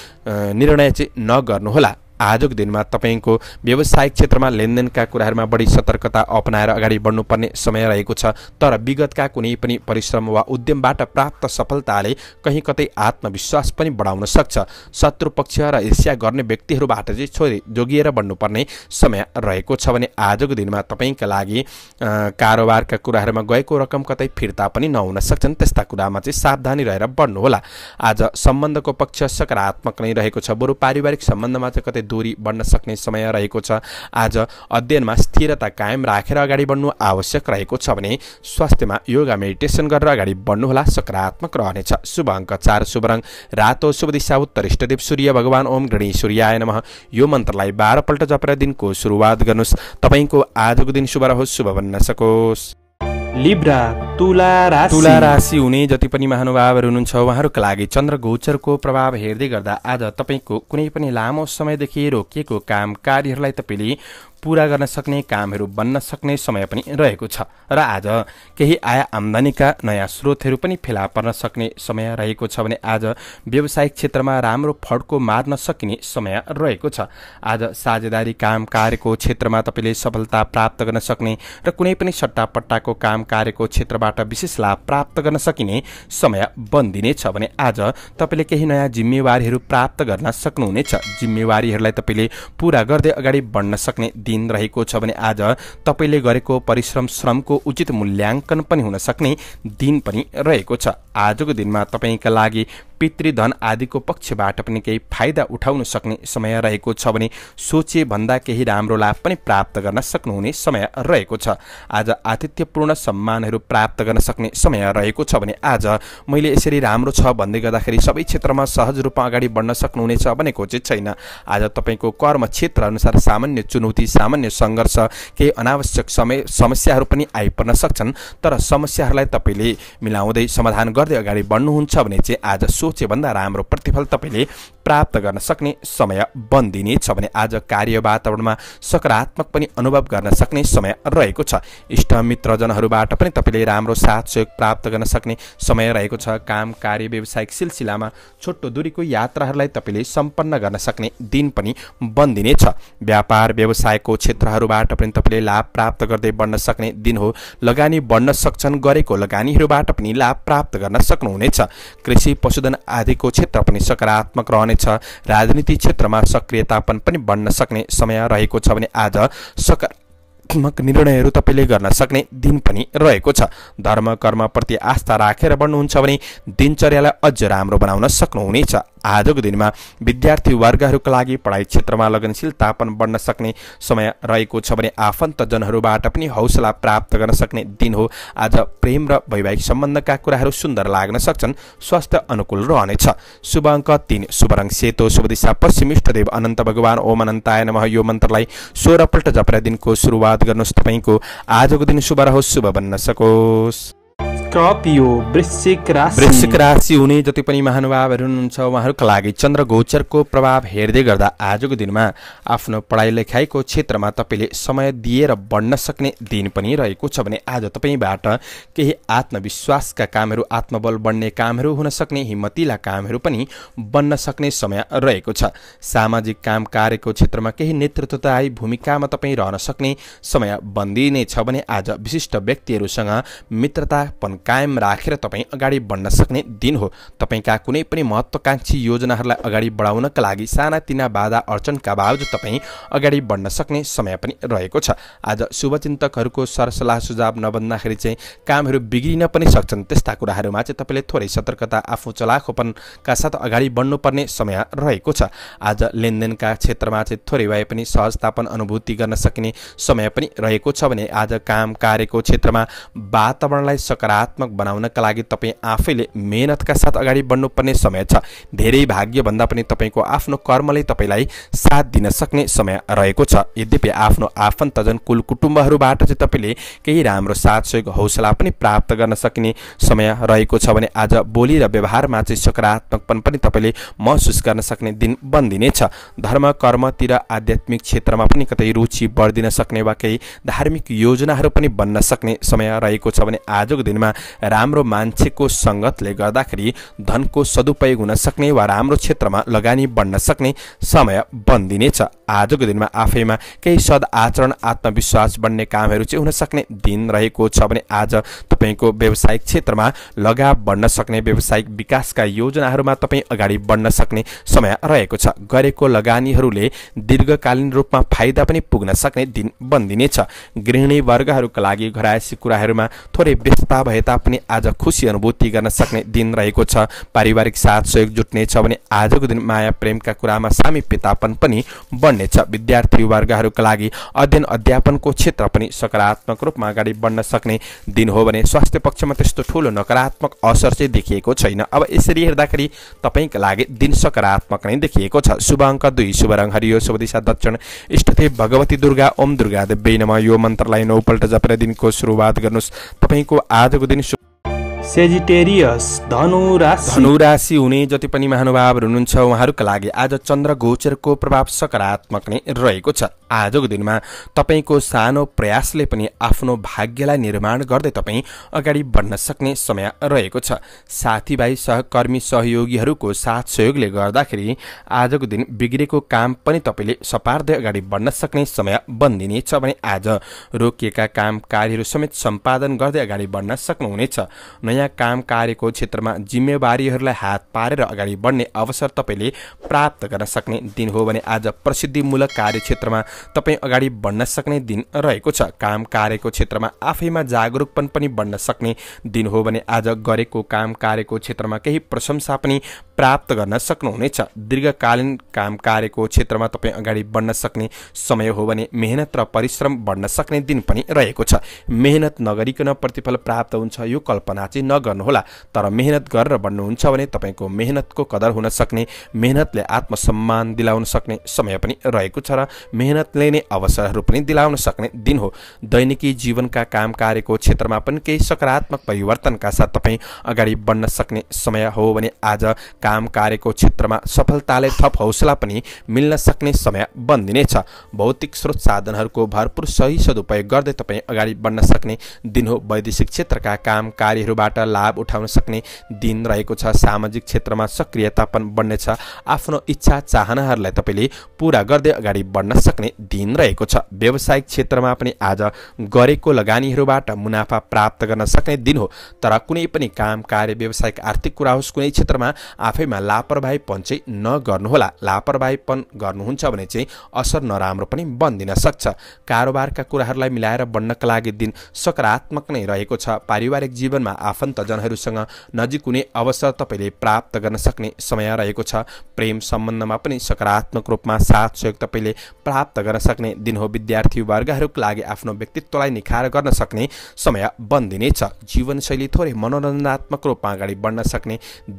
निर्णय चाहिँ नगर्नुहोला आजको दिनमा तपाईँको व्यवसायिक क्षेत्रमा लेनदेनका कुराहरूमा बढी सतर्कता अपनाएर अगाडि बढ्नुपर्ने समय रहेको छ तर विगतका कुनै पनि परिश्रम वा उद्यमबाट प्राप्त सफलताले कहीँ कतै आत्मविश्वास पनि बढाउन सक्छ शत्रु पक्ष र ईर्ष्या गर्ने व्यक्तिहरूबाट चाहिँ छोरी जोगिएर बढ्नुपर्ने समय रहेको छ भने आजको दिनमा तपाईँका लागि कारोबारका कुराहरूमा गएको रकम कतै फिर्ता पनि नहुन सक्छन् त्यस्ता कुरामा चाहिँ सावधानी रहेर बढ्नुहोला आज सम्बन्धको पक्ष सकारात्मक नै रहेको छ बरु पारिवारिक सम्बन्धमा चाहिँ कतै दूरी बढ्न सक्ने समय रहेको छ आज अध्ययनमा स्थिरता कायम राखेर अगाडि बढ्नु आवश्यक रहेको छ भने स्वास्थ्यमा योगा मेडिटेसन गरेर अगाडि बढ्नुहोला सकारात्मक रहनेछ शुभ अङ्क चार शुभ रङ रातो शुभ दिशा उत्तर इष्टदेव सूर्य भगवान ओम गणी सूर्याय नम यो मन्त्रलाई बाह्रपल्ट जपेर दिनको सुरुवात गर्नुहोस् तपाईँको आजको दिन शुभ रहोस् शुभ बन्न सकोस् लिब्रा तुला राशि तुला राशि हुने जति पनि महानुभावहरू हुनुहुन्छ उहाँहरूको लागि चन्द्र गोचरको प्रभाव हेर्दै गर्दा आज तपाईँको कुनै पनि लामो समयदेखि रोकिएको काम कार्यहरूलाई तपाईँले पूरा गर्न सक्ने कामहरू बन्न सक्ने समय पनि रहेको छ र आज केही आय आम्दानीका नयाँ स्रोतहरू पनि फेला पर्न सक्ने समय रहेको छ भने आज व्यावसायिक क्षेत्रमा राम्रो फड्को मार्न सकिने समय रहेको छ आज साझेदारी काम कार्यको क्षेत्रमा तपाईँले सफलता प्राप्त गर्न सक्ने र कुनै पनि सट्टापट्टाको काम कार्यको क्षेत्रबाट विशेष लाभ प्राप्त गर्न सकिने समय बनिदिनेछ भने आज तपाईँले केही नयाँ जिम्मेवारीहरू प्राप्त गर्न सक्नुहुनेछ जिम्मेवारीहरूलाई तपाईँले पुरा गर्दै अगाडि बढ्न सक्ने दिन रहेको छ भने आज तपाईँले गरेको परिश्रम श्रमको उचित मूल्याङ्कन पनि हुन सक्ने दिन पनि रहेको छ आजको दिनमा तपाईँका लागि पितृधन आदिको पक्षबाट पनि केही फाइदा उठाउन सक्ने समय रहेको छ भने सोचे भन्दा केही राम्रो लाभ पनि प्राप्त गर्न सक्नुहुने समय रहेको छ आज आतिथ्यपूर्ण सम्मानहरू प्राप्त गर्न सक्ने समय रहेको छ भने आज मैले यसरी राम्रो छ भन्दै गर्दाखेरि सबै क्षेत्रमा सहज रूपमा अगाडि बढ्न सक्नुहुनेछ भनेको चाहिँ छैन आज तपाईँको कर्म क्षेत्र अनुसार सामान्य चुनौती सामान्य सङ्घर्ष केही अनावश्यक समय समस्याहरू पनि आइपर्न सक्छन् तर समस्याहरूलाई तपाईँले मिलाउँदै समाधान गर्दै अगाडि बढ्नुहुन्छ भने चाहिँ आज भन्दा राम्रो प्रतिफल तपाईँले प्राप्त गर्न सक्ने समय बनिदिनेछ भने आज कार्य वातावरणमा सकारात्मक पनि अनुभव गर्न सक्ने समय रहेको छ इष्ट मित्रजनहरूबाट पनि तपाईँले राम्रो साथ सहयोग प्राप्त गर्न सक्ने समय रहेको छ काम कार्य व्यवसायिक सिलसिलामा छोटो दूरीको यात्राहरूलाई तपाईँले सम्पन्न गर्न सक्ने दिन पनि बनिदिनेछ व्यापार व्यवसायको क्षेत्रहरूबाट पनि तपाईँले लाभ प्राप्त गर्दै बढ्न सक्ने दिन हो लगानी बढ्न सक्छन् गरेको लगानीहरूबाट पनि लाभ प्राप्त गर्न सक्नुहुनेछ कृषि पशुधन आदिको क्षेत्र पनि सकारात्मक रहनेछ राजनीति क्षेत्रमा सक्रियतापन पनि बढ्न सक्ने समय रहेको छ भने आज सकारात्मक सकारात्मक निर्णयहरू तपाईँले गर्न सक्ने दिन पनि रहेको छ धर्म कर्मप्रति आस्था राखेर बढ्नुहुन्छ भने दिनचर्यालाई अझ राम्रो बनाउन सक्नुहुनेछ आजको दिनमा विद्यार्थी वर्गहरूका लागि पढाइ क्षेत्रमा लगनशीलतापन बढ्न सक्ने समय रहेको छ भने आफन्तजनहरूबाट पनि हौसला प्राप्त गर्न सक्ने दिन हो आज प्रेम र वैवाहिक सम्बन्धका कुराहरू सुन्दर लाग्न सक्छन् स्वास्थ्य अनुकूल रहनेछ शुभ अङ्क तिन शुभ रङ सेतो शुभ दिशा पश्चिम इष्टदेव अनन्त भगवान् ओम अनन्ताय नमः यो मन्त्रलाई सोह्रपल्ट जपरा दिनको सुरुवात गर्नुहोस् तपाईँको आजको दिन शुभ रहोस् शुभ बन्न सकोस् स्कर्पियो वृश्चिक राशि वृश्चिक हुने जति पनि महानुभावहरू हुनुहुन्छ उहाँहरूका लागि चन्द्र गोचरको प्रभाव हेर्दै गर्दा आजको दिनमा आफ्नो पढाइ लेखाइको क्षेत्रमा तपाईँले समय दिएर बढ्न सक्ने दिन पनि रहेको छ भने आज तपाईँबाट केही आत्मविश्वासका कामहरू आत्मबल बढ्ने कामहरू हुन सक्ने हिम्मतिला कामहरू पनि बन्न सक्ने समय रहेको छ सामाजिक काम कार्यको क्षेत्रमा केही नेतृत्वदायी भूमिकामा तपाईँ रहन सक्ने समय बन्दिनेछ भने आज विशिष्ट व्यक्तिहरूसँग मित्रतापन कायम राखेर तपाईँ अगाडि बढ्न सक्ने दिन हो तपाईँका कुनै पनि महत्त्वकाङ्क्षी योजनाहरूलाई अगाडि बढाउनका लागि सानातिना बाधा अडचनका बावजुद तपाईँ अगाडि बढ्न सक्ने समय पनि रहेको छ आज शुभचिन्तकहरूको सरसल्लाह सुझाव नबन्दाखेरि चाहिँ कामहरू बिग्रिन पनि सक्छन् त्यस्ता कुराहरूमा चाहिँ तपाईँले थोरै सतर्कता आफू चलाखोपनका साथ अगाडि बढ्नुपर्ने समय रहेको छ आज लेनदेनका क्षेत्रमा चाहिँ थोरै भए पनि सहजतापन अनुभूति गर्न सकिने समय पनि रहेको छ भने आज काम कार्यको क्षेत्रमा वातावरणलाई सकारात्मक सकारात्मक बनाउनका लागि तपाईँ आफैले मेहनतका साथ अगाडि बढ्नुपर्ने समय छ धेरै भाग्यभन्दा पनि तपाईँको आफ्नो कर्मले तपाईँलाई साथ दिन सक्ने समय रहेको छ यद्यपि आफ्नो आफन्तजन कुल कुटुम्बहरूबाट चाहिँ तपाईँले केही राम्रो साथ सहयोग हौसला पनि प्राप्त गर्न सकिने समय रहेको छ भने आज बोली र व्यवहारमा चाहिँ सकारात्मकपन पनि तपाईँले महसुस गर्न सक्ने दिन बनिदिनेछ धर्म कर्मतिर आध्यात्मिक क्षेत्रमा पनि कतै रुचि बढिदिन सक्ने वा केही धार्मिक योजनाहरू पनि बन्न सक्ने समय रहेको छ भने आजको दिनमा राम्रो मान्छेको सङ्गतले गर्दाखेरि धनको सदुपयोग हुन सक्ने वा राम्रो क्षेत्रमा लगानी बढ्न सक्ने समय बनिदिनेछ आजको दिनमा आफैमा केही सद आचरण आत्मविश्वास बन्ने कामहरू चाहिँ हुन सक्ने दिन रहेको छ भने आज तपाईँको व्यवसायिक क्षेत्रमा लगाव बढ्न सक्ने व्यावसायिक विकासका योजनाहरूमा तपाईँ अगाडि बढ्न सक्ने समय रहेको छ गरेको लगानीहरूले दीर्घकालीन रूपमा फाइदा पनि पुग्न सक्ने दिन बनिदिनेछ गृहिणी वर्गहरूका लागि घरायसी कुराहरूमा थोरै व्यस्तता भए तापनि आज खुसी अनुभूति गर्न सक्ने दिन रहेको छ पारिवारिक साथ सहयोग जुट्नेछ भने आजको दिन माया प्रेमका कुरामा सामी पितापन पनि बन् हुनेछ विद्यार्थी वर्गहरूका लागि अध्ययन अध्यापनको क्षेत्र पनि सकारात्मक रूपमा अगाडि बढ्न सक्ने दिन हो भने स्वास्थ्य पक्षमा त्यस्तो ठुलो नकारात्मक असर चाहिँ देखिएको छैन अब यसरी हेर्दाखेरि तपाईँका लागि दिन सकारात्मक नै देखिएको छ शुभ अङ्क दुई शुभ रङ हरियो शुभ दिशा दक्षिण इष्टदेव भगवती दुर्गा ओम दुर्गा देवी नमा यो मन्त्रलाई नौपल्ट जपेर दिनको सुरुवात गर्नुहोस् तपाईँको आजको दिन सेजिटेरियस धनु राशि धनु राशि हुने जति पनि महानुभावहरू हुनुहुन्छ उहाँहरूका लागि आज चन्द्र गोचरको प्रभाव सकारात्मक नै रहेको छ आजको दिनमा तपाईँको सानो प्रयासले पनि आफ्नो भाग्यलाई निर्माण गर्दै तपाईँ अगाडि बढ्न सक्ने समय रहेको छ साथीभाइ सहकर्मी सहयोगीहरूको साथ सहयोगले गर्दाखेरि आजको दिन बिग्रेको काम पनि तपाईँले सपार्दै अगाडि बढ्न सक्ने समय बनिदिनेछ भने आज रोकिएका काम कार्यहरू समेत सम्पादन गर्दै अगाडि बढ्न सक्नुहुनेछ नयाँ काम कार्यको क्षेत्रमा जिम्मेवारीहरूलाई हात पारेर अगाडि बढ्ने अवसर तपाईँले प्राप्त गर्न सक्ने दिन हो भने आज प्रसिद्धिमूलक कार्यक्षेत्रमा तपाईँ अगाडि बढ्न सक्ने दिन रहेको छ काम कार्यको क्षेत्रमा आफैमा जागरूकपन पनि बढ्न सक्ने दिन हो भने आज गरेको काम कार्यको क्षेत्रमा केही प्रशंसा पनि प्राप्त गर्न सक्नुहुनेछ दीर्घकालीन काम कार्यको क्षेत्रमा तपाईँ अगाडि बढ्न सक्ने समय हो भने मेहनत र परिश्रम बढ्न सक्ने दिन पनि रहेको छ मेहनत नगरिकन प्रतिफल प्राप्त हुन्छ यो कल्पना चाहिँ नगर्नुहोला तर मेहनत गरेर बढ्नुहुन्छ भने तपाईँको मेहनतको कदर हुन सक्ने मेहनतले आत्मसम्मान दिलाउन सक्ने समय पनि रहेको छ र मेहनतले नै अवसरहरू पनि दिलाउन सक्ने दिन हो दैनिकी जीवनका काम कार्यको क्षेत्रमा पनि केही सकारात्मक परिवर्तनका साथ तपाईँ अगाडि बढ्न सक्ने समय हो भने आज काम कार्यको क्षेत्रमा सफलताले थप हौसला पनि मिल्न सक्ने समय बनिदिनेछ भौतिक स्रोत साधनहरूको भरपूर सही सदुपयोग गर्दै तपाईँ अगाडि बढ्न सक्ने दिन हो वैदेशिक क्षेत्रका काम कार्यहरूबाट यसबाट लाभ उठाउन सक्ने दिन रहेको छ सामाजिक क्षेत्रमा सक्रियता पनि बढ्नेछ आफ्नो इच्छा चाहनाहरूलाई तपाईँले पुरा गर्दै अगाडि बढ्न सक्ने दिन रहेको छ व्यावसायिक क्षेत्रमा पनि आज गरेको लगानीहरूबाट मुनाफा प्राप्त गर्न सक्ने दिन हो तर कुनै पनि काम कार्य व्यावसायिक आर्थिक कुरा होस् कुनै क्षेत्रमा आफैमा लापरवाहीपन चाहिँ नगर्नुहोला लापरवाहीपन गर्नुहुन्छ भने चाहिँ असर नराम्रो पनि बनिदिन सक्छ कारोबारका कुराहरूलाई मिलाएर बढ्नका लागि दिन सकारात्मक नै रहेको छ पारिवारिक जीवनमा आफन्तजनहरूसँग नजिक हुने अवसर तपाईँले प्राप्त गर्न सक्ने समय रहेको छ प्रेम सम्बन्धमा पनि सकारात्मक रूपमा साथ सहयोग तपाईँले प्राप्त गर्न सक्ने दिन हो विद्यार्थी वर्गहरूको लागि आफ्नो व्यक्तित्वलाई निखार गर्न सक्ने समय बनिदिनेछ जीवनशैली थोरै मनोरञ्जनात्मक रूपमा अगाडि बढ्न सक्ने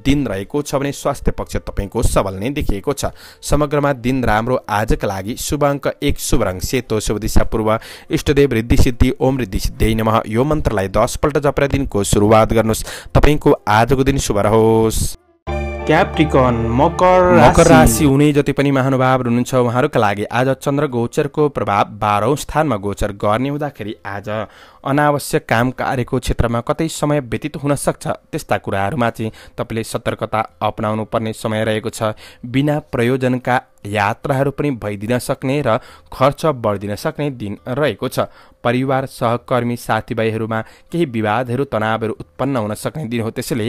दिन रहेको छ भने स्वास्थ्य पक्ष तपाईँको सबल नै देखिएको छ समग्रमा दिन राम्रो आजका लागि शुभ अङ्क एक शुभ रङ सेतो शुभ दिशा पूर्व इष्टदेव सिद्धि ओम सिद्धि नमः यो मन्त्रलाई दसपल्ट जपरा दिनको सुरुवात याद गर्नुहोस् तपाईँको आजको दिन शुभ रहोस् क्याप्टिकन मकर मकर राशि हुने जति पनि महानुभावहरू हुनुहुन्छ उहाँहरूका लागि आज चन्द्र गोचरको प्रभाव बाह्रौँ स्थानमा गोचर गर्ने हुँदाखेरि आज अनावश्यक काम कार्यको क्षेत्रमा कतै समय व्यतीत हुन सक्छ त्यस्ता कुराहरूमा चाहिँ तपाईँले सतर्कता अपनाउनु पर्ने समय रहेको छ बिना प्रयोजनका यात्राहरू पनि भइदिन सक्ने र खर्च बढिदिन सक्ने दिन रहेको छ परिवार सहकर्मी साथीभाइहरूमा केही विवादहरू तनावहरू उत्पन्न हुन सक्ने दिन हो त्यसैले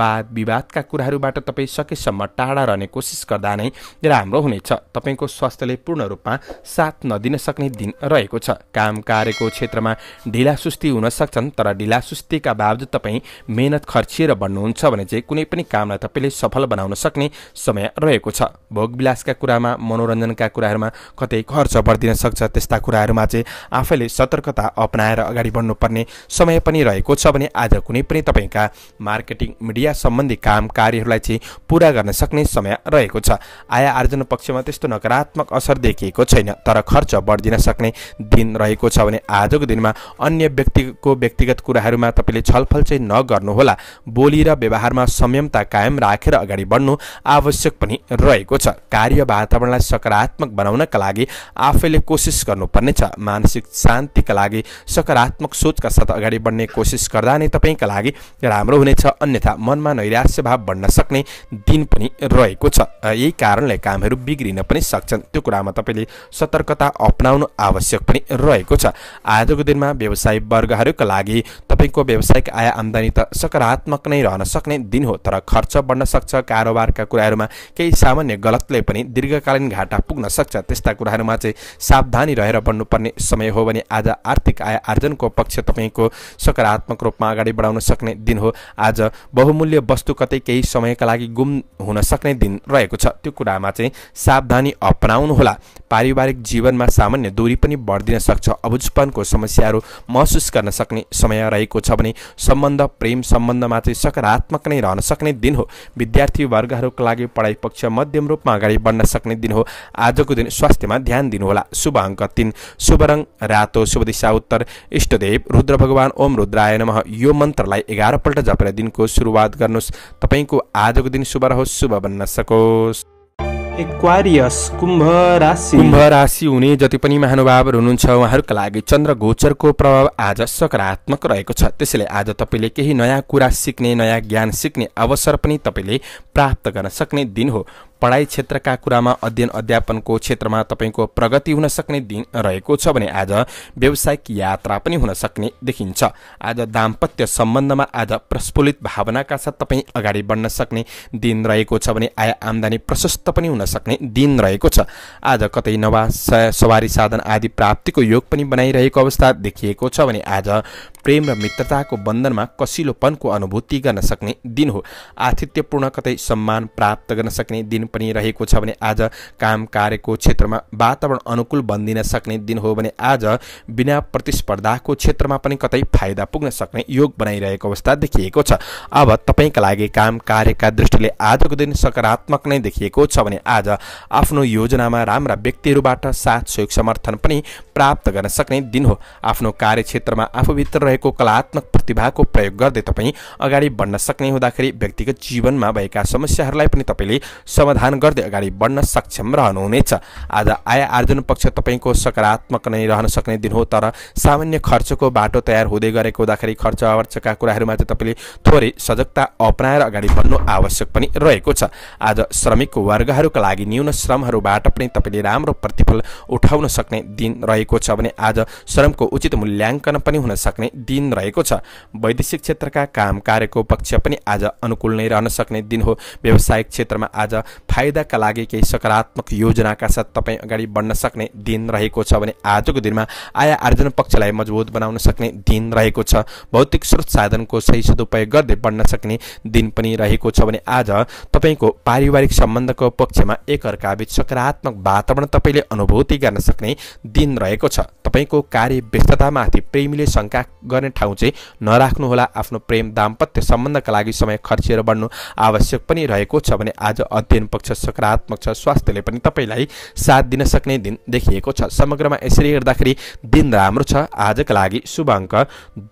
वाद विवादका कुराहरूबाट तपाईँ सकेसम्म टाढा रहने कोसिस गर्दा नै राम्रो हुनेछ तपाईँको स्वास्थ्यले पूर्ण रूपमा साथ नदिन सक्ने दिन रहेको छ काम कार्यको क्षेत्रमा ढिला ढिलासुस्ती हुन सक्छन् तर ढिलासुस्तीका बावजुद तपाईँ मेहनत खर्चिएर भन्नुहुन्छ भने चाहिँ कुनै पनि कामलाई तपाईँले सफल बनाउन सक्ने समय रहेको छ भोगविलासका कुरामा मनोरञ्जनका कुराहरूमा कतै खर्च बढिदिन सक्छ त्यस्ता कुराहरूमा चाहिँ आफैले सतर्कता अपनाएर अगाडि बढ्नुपर्ने समय पनि रहेको छ भने आज कुनै पनि तपाईँका मार्केटिङ मिडिया सम्बन्धी काम कार्यहरूलाई चाहिँ पुरा गर्न सक्ने समय रहेको छ आय आर्जन पक्षमा त्यस्तो नकारात्मक असर देखिएको छैन तर खर्च बढिदिन सक्ने दिन रहेको छ भने आजको दिनमा अन्य अन्य व्यक्तिको व्यक्तिगत कुराहरूमा तपाईँले छलफल चाहिँ नगर्नुहोला बोली र व्यवहारमा संयमता कायम राखेर अगाडि बढ्नु आवश्यक पनि रहेको छ कार्य वातावरणलाई सकारात्मक बनाउनका लागि आफैले कोसिस गर्नुपर्नेछ मानसिक शान्तिका लागि सकारात्मक सोचका साथ अगाडि बढ्ने कोसिस गर्दा नै तपाईँका लागि राम्रो हुनेछ अन्यथा मनमा नैराश्य भाव बढ्न सक्ने दिन पनि रहेको छ यही कारणले कामहरू बिग्रिन पनि सक्छन् त्यो कुरामा तपाईँले सतर्कता अप्नाउनु आवश्यक पनि रहेको छ आजको दिनमा व्यवसाय व्यवसाय वर्गहरूका लागि तपाईँको व्यावसायिक आय आम्दानी त सकारात्मक नै रहन सक्ने दिन हो तर खर्च बढ्न सक्छ कारोबारका कुराहरूमा केही सामान्य गलतले पनि दीर्घकालीन घाटा पुग्न सक्छ त्यस्ता कुराहरूमा चाहिँ सावधानी रहेर बढ्नुपर्ने समय हो भने आज आर्थिक आय आर्जनको पक्ष तपाईँको सकारात्मक रूपमा अगाडि बढाउन सक्ने दिन हो आज बहुमूल्य वस्तु कतै केही समयका लागि गुम हुन सक्ने दिन रहेको छ त्यो कुरामा चाहिँ सावधानी अपनाउनुहोला पारिवारिक जीवनमा सामान्य दूरी पनि बढ्दिन सक्छ अबुझपनको समस्याहरू महसुस गर्न सक्ने समय रहेको छ भने सम्बन्ध प्रेम सम्बन्धमा चाहिँ सकारात्मक नै रहन सक्ने दिन हो विद्यार्थी वर्गहरूको लागि पढाइ पक्ष मध्यम रूपमा अगाडि बढ्न सक्ने दिन हो आजको दिन स्वास्थ्यमा ध्यान दिनुहोला शुभ अङ्क तिन शुभ रङ रातो शुभ दिशा उत्तर इष्टदेव रुद्र भगवान् ओम रुद्राय नमः यो मन्त्रलाई एघारपल्ट जपेर दिनको सुरुवात गर्नुहोस् तपाईँको आजको दिन शुभ रहोस् शुभ बन्न सकोस् एक्वारियस कुम्भ राशि कुम्भ राशि हुने जति पनि महानुभावहरू हुनुहुन्छ उहाँहरूका लागि चन्द्र गोचरको प्रभाव आज सकारात्मक रहेको छ त्यसैले आज तपाईँले केही नयाँ कुरा सिक्ने नयाँ ज्ञान सिक्ने अवसर पनि तपाईँले प्राप्त गर्न सक्ने दिन हो पढाइ क्षेत्रका कुरामा अध्ययन अध्यापनको क्षेत्रमा तपाईँको प्रगति हुन सक्ने दिन रहेको छ भने आज व्यावसायिक यात्रा पनि हुन सक्ने देखिन्छ आज दाम्पत्य सम्बन्धमा आज प्रस्फुलित भावनाका साथ तपाईँ अगाडि बढ्न सक्ने दिन रहेको छ भने आय आम्दानी प्रशस्त पनि हुन सक्ने दिन रहेको छ आज कतै नवा सवारी साधन आदि प्राप्तिको योग पनि बनाइरहेको अवस्था देखिएको छ भने आज प्रेम र मित्रताको बन्धनमा कसिलोपनको अनुभूति गर्न सक्ने दिन हो आतिथ्यपूर्ण कतै सम्मान प्राप्त गर्न सक्ने दिन पनि रहेको छ भने आज काम कार्यको क्षेत्रमा वातावरण अनुकूल बनिदिन सक्ने दिन हो भने आज बिना प्रतिस्पर्धाको क्षेत्रमा पनि कतै फाइदा पुग्न सक्ने योग बनाइरहेको अवस्था देखिएको छ अब तपाईँका लागि काम कार्यका दृष्टिले आजको दिन सकारात्मक नै देखिएको छ भने आज आफ्नो योजनामा राम्रा व्यक्तिहरूबाट साथ सहयोग समर्थन पनि प्राप्त गर्न सक्ने दिन हो आफ्नो कार्यक्षेत्रमा आफूभित्र रहेको कलात्मक प्रतिभाको प्रयोग गर्दै तपाईँ अगाडि बढ्न सक्ने हुँदाखेरि व्यक्तिगत जीवनमा भएका समस्याहरूलाई पनि तपाईँले समाधान समाधान गर्दै अगाडि बढ्न सक्षम रहनुहुनेछ आज आय आर्जन पक्ष तपाईँको सकारात्मक नै रहन सक्ने दिन हो तर सामान्य खर्चको बाटो तयार हुँदै गरेको हुँदाखेरि खर्च आवर्चका कुराहरूमा चाहिँ तपाईँले थोरै सजगता अपनाएर अगाडि बढ्नु आवश्यक पनि रहेको छ आज श्रमिक वर्गहरूका लागि न्यून श्रमहरूबाट पनि तपाईँले राम्रो प्रतिफल उठाउन सक्ने दिन रहेको छ भने आज श्रमको उचित मूल्याङ्कन पनि हुन सक्ने दिन रहेको छ वैदेशिक क्षेत्रका काम कार्यको पक्ष पनि आज अनुकूल नै रहन सक्ने दिन हो व्यावसायिक क्षेत्रमा आज फाइदाका लागि केही सकारात्मक योजनाका साथ तपाईँ अगाडि बढ्न सक्ने दिन रहेको छ भने आजको दिनमा आय आर्जन पक्षलाई मजबुत बनाउन सक्ने दिन रहेको छ भौतिक स्रोत साधनको सही सदुपयोग गर्दै बढ्न सक्ने दिन पनि रहेको छ भने आज तपाईँको पारिवारिक सम्बन्धको पक्षमा एकअर्काबीच सकारात्मक वातावरण तपाईँले अनुभूति गर्न सक्ने दिन रहेको छ तपाईँको कार्य व्यस्ततामाथि प्रेमीले शङ्का गर्ने ठाउँ चाहिँ नराख्नुहोला आफ्नो प्रेम दाम्पत्य सम्बन्धका लागि समय खर्चिएर बढ्नु आवश्यक पनि रहेको छ भने आज अध्ययन पक्ष सकारात्मक छ स्वास्थ्यले पनि तपाईँलाई साथ दिन सक्ने दिन देखिएको छ समग्रमा यसरी हेर्दाखेरि दिन राम्रो छ आजका लागि शुभ अङ्क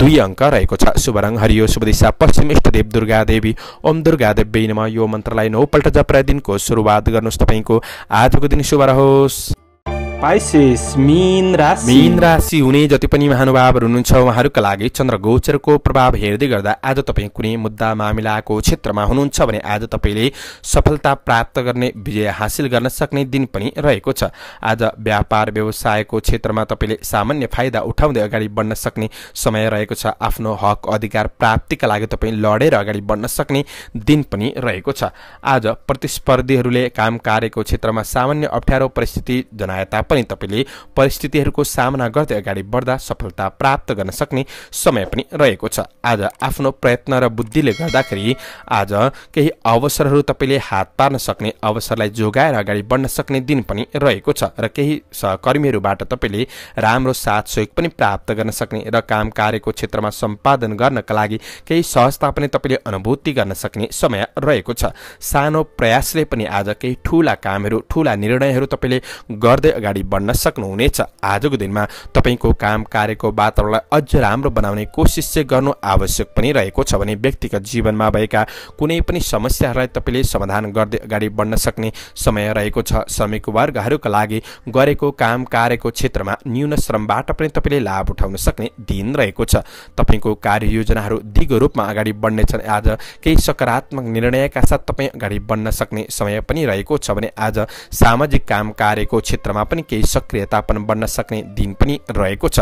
दुई अङ्क रहेको छ शुभ रङ हरियो शुभ दिशा पश्चिम इष्टदेव दुर्गा देवी ओम दुर्गा देवी नम यो मन्त्रलाई नौपल्ट जपरा दिनको सुरुवात गर्नुहोस् तपाईँको आजको दिन शुभ रहोस् पाइसेस मीन राशि मिन राशि हुने जति पनि महानुभावहरू हुनुहुन्छ उहाँहरूका लागि चन्द्र गोचरको प्रभाव हेर्दै गर्दा आज तपाईँ कुनै मुद्दा मामिलाको क्षेत्रमा हुनुहुन्छ भने आज तपाईँले सफलता प्राप्त गर्ने विजय हासिल गर्न सक्ने दिन पनि रहेको छ आज व्यापार व्यवसायको क्षेत्रमा तपाईँले सामान्य फाइदा उठाउँदै अगाडि बढ्न सक्ने समय रहेको छ आफ्नो हक अधिकार प्राप्तिका लागि तपाईँ लडेर अगाडि बढ्न सक्ने दिन पनि रहेको छ आज प्रतिस्पर्धीहरूले काम कार्यको क्षेत्रमा सामान्य अप्ठ्यारो परिस्थिति जनाए पनि तपाईँले परिस्थितिहरूको सामना गर्दै अगाडि बढ्दा सफलता प्राप्त गर्न सक्ने समय पनि रहेको छ आज आफ्नो प्रयत्न र बुद्धिले गर्दाखेरि आज केही अवसरहरू तपाईँले हात पार्न सक्ने अवसरलाई जोगाएर अगाडि बढ्न सक्ने दिन पनि रहेको छ र केही सहकर्मीहरूबाट तपाईँले राम्रो साथ सहयोग पनि प्राप्त गर्न सक्ने र काम कार्यको क्षेत्रमा सम्पादन गर्नका लागि केही सहजता पनि तपाईँले अनुभूति गर्न सक्ने समय रहेको छ सानो प्रयासले पनि आज केही ठुला कामहरू ठुला निर्णयहरू तपाईँले गर्दै अगाडि अगाडि बढ्न सक्नुहुनेछ आजको दिनमा तपाईँको काम कार्यको वातावरणलाई अझ राम्रो बनाउने कोसिस चाहिँ गर्नु आवश्यक पनि रहेको छ भने व्यक्तिगत जीवनमा भएका कुनै पनि समस्याहरूलाई तपाईँले समाधान गर्दै अगाडि बढ्न सक्ने समय रहेको छ श्रमिक वर्गहरूका लागि गरेको काम कार्यको क्षेत्रमा न्यून श्रमबाट पनि तपाईँले लाभ उठाउन सक्ने दिन रहेको छ तपाईँको कार्ययोजनाहरू दिगो रूपमा अगाडि बढ्नेछन् आज केही सकारात्मक निर्णयका साथ तपाईँ अगाडि बढ्न सक्ने समय पनि रहेको छ भने आज सामाजिक काम कार्यको क्षेत्रमा पनि केही सक्रियता पनि बन्न सक्ने दिन पनि रहेको छ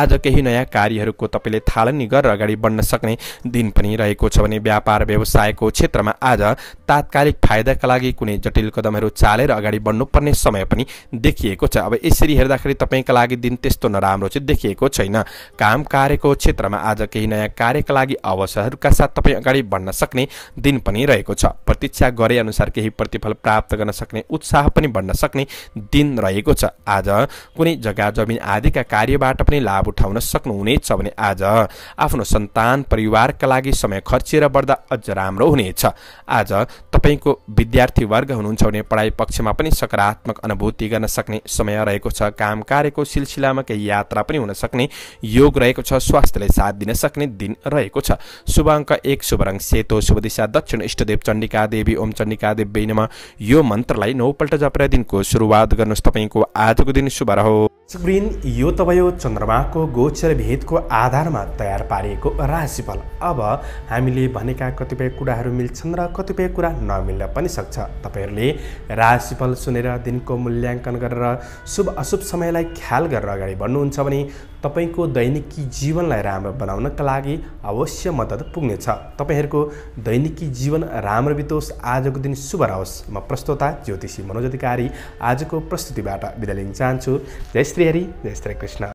आज केही नयाँ कार्यहरूको तपाईँले थालनी गरेर अगाडि बढ्न सक्ने दिन पनि रहेको छ भने व्यापार व्यवसायको क्षेत्रमा आज तात्कालिक फाइदाका लागि कुनै जटिल कदमहरू चालेर अगाडि बढ्नुपर्ने समय पनि देखिएको छ अब यसरी हेर्दाखेरि तपाईँका लागि दिन त्यस्तो नराम्रो चाहिँ देखिएको छैन काम कार्यको क्षेत्रमा आज केही नयाँ कार्यका लागि अवसरहरूका साथ तपाईँ अगाडि बढ्न सक्ने दिन पनि रहेको छ प्रतीक्षा गरे अनुसार केही प्रतिफल प्राप्त गर्न सक्ने उत्साह पनि बढ्न सक्ने दिन रहेको छ आज कुनै जग्गा जमिन आदिका कार्यबाट पनि लाभ उठाउन सक्नुहुनेछ भने आज आफ्नो सन्तान परिवारका लागि समय खर्चिएर बढ्दा अझ राम्रो हुनेछ आज तपाईँको विद्यार्थी वर्ग हुनुहुन्छ भने पढाइ पक्षमा पनि सकारात्मक अनुभूति गर्न सक्ने समय रहेको छ काम कार्यको सिलसिलामा केही यात्रा पनि हुन सक्ने योग रहेको छ स्वास्थ्यलाई साथ दिन सक्ने दिन रहेको छ शुभ अङ्क एक शुभ रङ सेतो शुभ दिशा दक्षिण इष्टदेव चण्डिका देवी ओम चण्डिका देवी नम यो मन्त्रलाई नौपल्ट जपेर दिनको सुरुवात गर्नुहोस् तपाईँको आजको दिन शुभ रह सुब्रिन यो त भयो चन्द्रमाको गोचर भेदको आधारमा तयार पारिएको राशिफल अब हामीले भनेका कतिपय कुराहरू मिल्छन् र कतिपय कुरा नमिल्न पनि सक्छ तपाईँहरूले राशिफल सुनेर दिनको मूल्याङ्कन गरेर शुभ अशुभ समयलाई ख्याल गरेर अगाडि बढ्नुहुन्छ भने तपाईँको दैनिकी जीवनलाई राम्रो बनाउनका लागि अवश्य मद्दत पुग्नेछ तपाईँहरूको दैनिकी जीवन राम्रो बितोस् आजको दिन शुभ रहोस् म प्रस्तोता ज्योतिषी मनोज अधिकारी आजको प्रस्तुतिबाट बिदा लिन चाहन्छु जय श्रीहरी जय श्री कृष्ण